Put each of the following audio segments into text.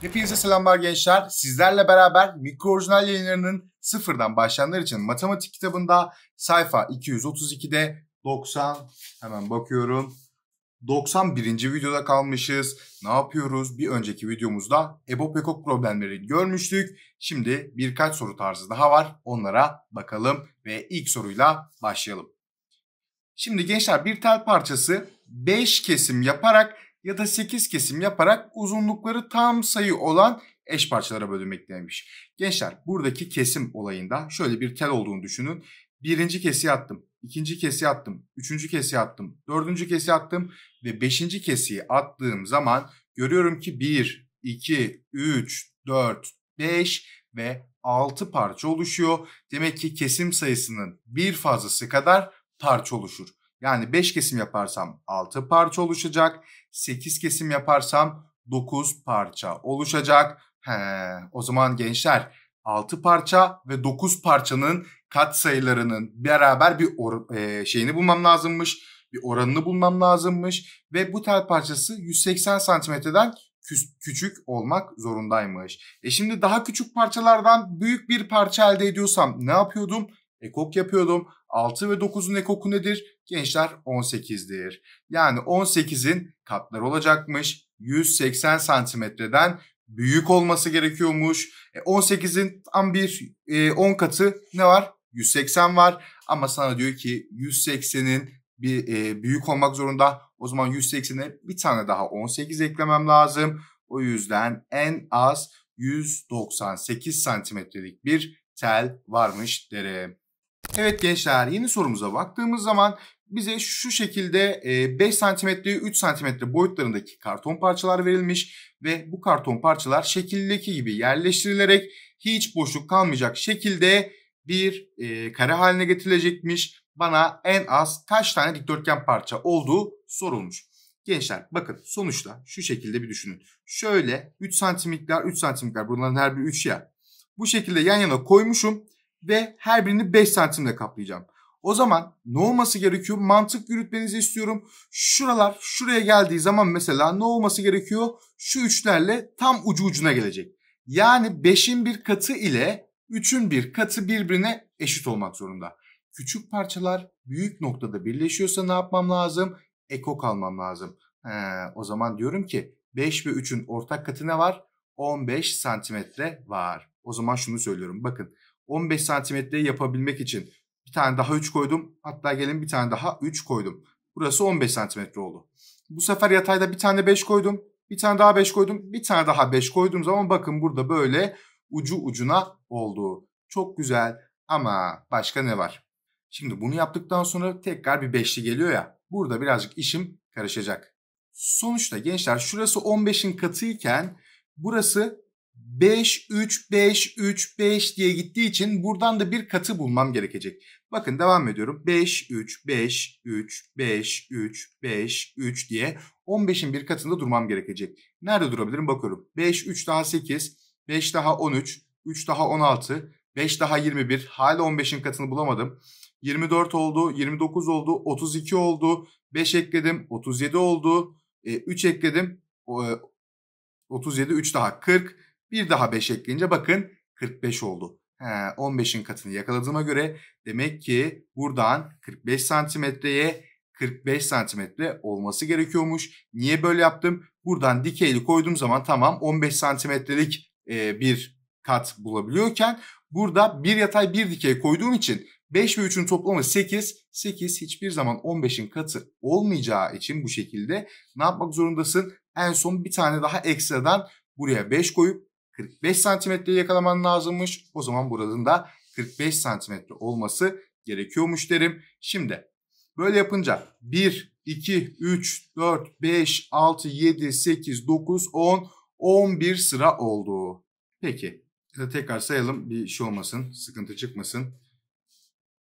Hepinize selamlar gençler. Sizlerle beraber Mikro Orijinal yayınlarının sıfırdan başlayanlar için matematik kitabında sayfa 232'de 90 hemen bakıyorum. 91. videoda kalmışız. Ne yapıyoruz? Bir önceki videomuzda ebopekok problemleri görmüştük. Şimdi birkaç soru tarzı daha var. Onlara bakalım ve ilk soruyla başlayalım. Şimdi gençler bir tel parçası 5 kesim yaparak ya da 8 kesim yaparak uzunlukları tam sayı olan eş parçalara bölünmek demiş. Gençler buradaki kesim olayında şöyle bir tel olduğunu düşünün. Birinci kesiye attım, ikinci kesiye attım, üçüncü kesiye attım, dördüncü kesiye attım ve beşinci kesiyi attığım zaman görüyorum ki 1, 2, 3, 4, 5 ve 6 parça oluşuyor. Demek ki kesim sayısının bir fazlası kadar parça oluşur. Yani 5 kesim yaparsam 6 parça oluşacak. 8 kesim yaparsam 9 parça oluşacak. He, o zaman gençler 6 parça ve 9 parçanın kat sayılarının beraber bir or- e, şeyini bulmam lazımmış. Bir oranını bulmam lazımmış. Ve bu tel parçası 180 santimetreden küçük olmak zorundaymış. E şimdi daha küçük parçalardan büyük bir parça elde ediyorsam ne yapıyordum? ekok yapıyordum. 6 ve 9'un ekoku nedir? Gençler 18'dir. Yani 18'in katları olacakmış. 180 santimetreden büyük olması gerekiyormuş. E 18'in tam bir e, 10 katı ne var? 180 var. Ama sana diyor ki 180'in bir e, büyük olmak zorunda. O zaman 180'e bir tane daha 18 eklemem lazım. O yüzden en az 198 santimetrelik bir tel varmış derim. Evet gençler yeni sorumuza baktığımız zaman bize şu şekilde 5 cm'ye 3 cm boyutlarındaki karton parçalar verilmiş ve bu karton parçalar şekildeki gibi yerleştirilerek hiç boşluk kalmayacak şekilde bir kare haline getirilecekmiş. Bana en az kaç tane dikdörtgen parça olduğu sorulmuş. Gençler bakın sonuçta şu şekilde bir düşünün. Şöyle 3 santimlikler 3 santimlikler bunların her biri 3 ya. Bu şekilde yan yana koymuşum ve her birini 5 santimle kaplayacağım. O zaman ne olması gerekiyor? Mantık yürütmenizi istiyorum. Şuralar şuraya geldiği zaman mesela ne olması gerekiyor? Şu üçlerle tam ucu ucuna gelecek. Yani 5'in bir katı ile 3'ün bir katı birbirine eşit olmak zorunda. Küçük parçalar büyük noktada birleşiyorsa ne yapmam lazım? Ekok almam lazım. He, ee, o zaman diyorum ki 5 ve 3'ün ortak katı ne var? 15 santimetre var. O zaman şunu söylüyorum. Bakın 15 santimetre yapabilmek için bir tane daha 3 koydum. Hatta gelin bir tane daha 3 koydum. Burası 15 santimetre oldu. Bu sefer yatayda bir tane 5 koydum. Bir tane daha 5 koydum. Bir tane daha 5 koyduğum zaman bakın burada böyle ucu ucuna oldu. Çok güzel ama başka ne var? Şimdi bunu yaptıktan sonra tekrar bir 5'li geliyor ya. Burada birazcık işim karışacak. Sonuçta gençler şurası 15'in katıyken burası 5, 3, 5, 3, 5 diye gittiği için buradan da bir katı bulmam gerekecek. Bakın devam ediyorum. 5, 3, 5, 3, 5, 3, 5, 3 diye 15'in bir katında durmam gerekecek. Nerede durabilirim bakıyorum. 5, 3 daha 8, 5 daha 13, 3 daha 16, 5 daha 21. Hala 15'in katını bulamadım. 24 oldu, 29 oldu, 32 oldu, 5 ekledim, 37 oldu, 3 e, ekledim, 37, 3 e, daha 40. Bir daha 5 ekleyince bakın 45 oldu. 15'in katını yakaladığıma göre demek ki buradan 45 santimetreye 45 santimetre olması gerekiyormuş. Niye böyle yaptım? Buradan dikeyli koyduğum zaman tamam 15 santimetrelik e, bir kat bulabiliyorken burada bir yatay bir dikey koyduğum için 5 ve 3'ün toplamı 8. 8 hiçbir zaman 15'in katı olmayacağı için bu şekilde ne yapmak zorundasın? En son bir tane daha ekstradan buraya 5 koyup 45 santimetreyi yakalaman lazımmış. O zaman buranın da 45 santimetre olması gerekiyormuş derim. Şimdi böyle yapınca 1, 2, 3, 4, 5, 6, 7, 8, 9, 10, 11 sıra oldu. Peki tekrar sayalım bir şey olmasın sıkıntı çıkmasın.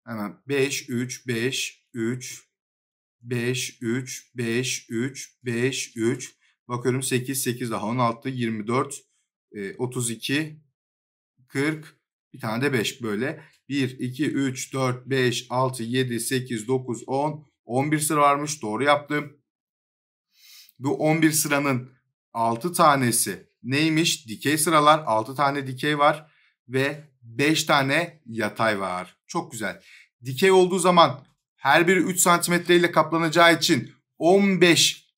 Hemen 5, 3, 5, 3, 5, 3, 5, 3, 5, 3. Bakıyorum 8, 8 daha 16, 24, e, 32, 40, bir tane de 5 böyle. 1, 2, 3, 4, 5, 6, 7, 8, 9, 10, 11 sıra varmış. Doğru yaptım. Bu 11 sıranın 6 tanesi neymiş? Dikey sıralar. 6 tane dikey var ve 5 tane yatay var. Çok güzel. Dikey olduğu zaman her biri 3 santimetre ile kaplanacağı için 15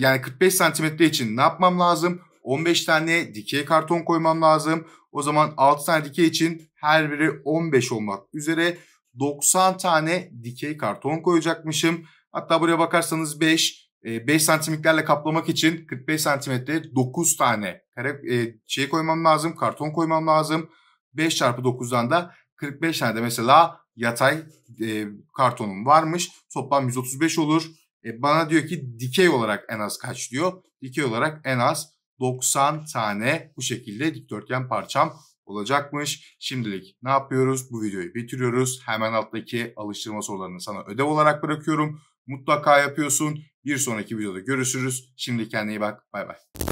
yani 45 santimetre için ne yapmam lazım? 15 tane dikey karton koymam lazım. O zaman 6 tane dikey için her biri 15 olmak üzere 90 tane dikey karton koyacakmışım. Hatta buraya bakarsanız 5, 5 e, santimliklerle kaplamak için 45 santimetre 9 tane kare, e, şey koymam lazım, karton koymam lazım. 5 çarpı 9'dan da 45 tane de mesela yatay e, kartonum varmış. Toplam 135 olur. E, bana diyor ki dikey olarak en az kaç diyor. Dikey olarak en az 90 tane bu şekilde dikdörtgen parçam olacakmış. Şimdilik ne yapıyoruz? Bu videoyu bitiriyoruz. Hemen alttaki alıştırma sorularını sana ödev olarak bırakıyorum. Mutlaka yapıyorsun. Bir sonraki videoda görüşürüz. Şimdi kendine iyi bak. Bay bay.